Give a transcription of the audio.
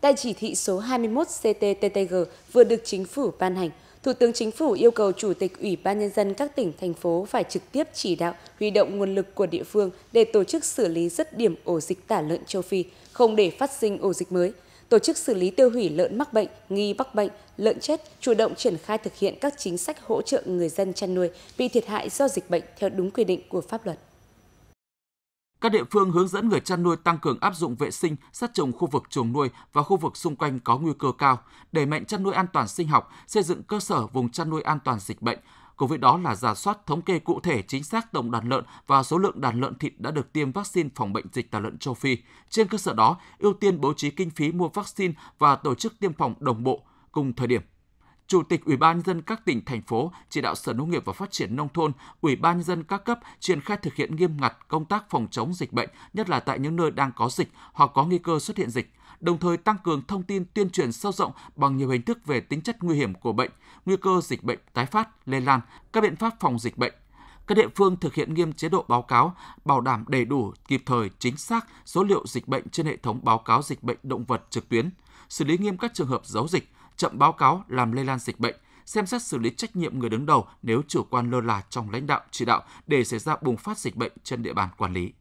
Tại chỉ thị số 21 CTTTG vừa được chính phủ ban hành, Thủ tướng Chính phủ yêu cầu Chủ tịch Ủy ban Nhân dân các tỉnh, thành phố phải trực tiếp chỉ đạo huy động nguồn lực của địa phương để tổ chức xử lý dứt điểm ổ dịch tả lợn châu Phi, không để phát sinh ổ dịch mới, tổ chức xử lý tiêu hủy lợn mắc bệnh, nghi mắc bệnh, lợn chết, chủ động triển khai thực hiện các chính sách hỗ trợ người dân chăn nuôi bị thiệt hại do dịch bệnh theo đúng quy định của pháp luật. Các địa phương hướng dẫn người chăn nuôi tăng cường áp dụng vệ sinh, sát trùng khu vực chuồng nuôi và khu vực xung quanh có nguy cơ cao, đẩy mạnh chăn nuôi an toàn sinh học, xây dựng cơ sở vùng chăn nuôi an toàn dịch bệnh. Cùng với đó là giả soát thống kê cụ thể chính xác tổng đàn lợn và số lượng đàn lợn thịt đã được tiêm vaccine phòng bệnh dịch tả lợn châu Phi. Trên cơ sở đó, ưu tiên bố trí kinh phí mua vaccine và tổ chức tiêm phòng đồng bộ cùng thời điểm Chủ tịch Ủy ban nhân dân các tỉnh thành phố chỉ đạo Sở Nông nghiệp và Phát triển nông thôn, Ủy ban nhân dân các cấp triển khai thực hiện nghiêm ngặt công tác phòng chống dịch bệnh, nhất là tại những nơi đang có dịch hoặc có nguy cơ xuất hiện dịch đồng thời tăng cường thông tin tuyên truyền sâu rộng bằng nhiều hình thức về tính chất nguy hiểm của bệnh, nguy cơ dịch bệnh tái phát, lây lan, các biện pháp phòng dịch bệnh. Các địa phương thực hiện nghiêm chế độ báo cáo, bảo đảm đầy đủ, kịp thời, chính xác số liệu dịch bệnh trên hệ thống báo cáo dịch bệnh động vật trực tuyến, xử lý nghiêm các trường hợp giấu dịch, chậm báo cáo làm lây lan dịch bệnh, xem xét xử lý trách nhiệm người đứng đầu nếu chủ quan lơ là trong lãnh đạo chỉ đạo để xảy ra bùng phát dịch bệnh trên địa bàn quản lý.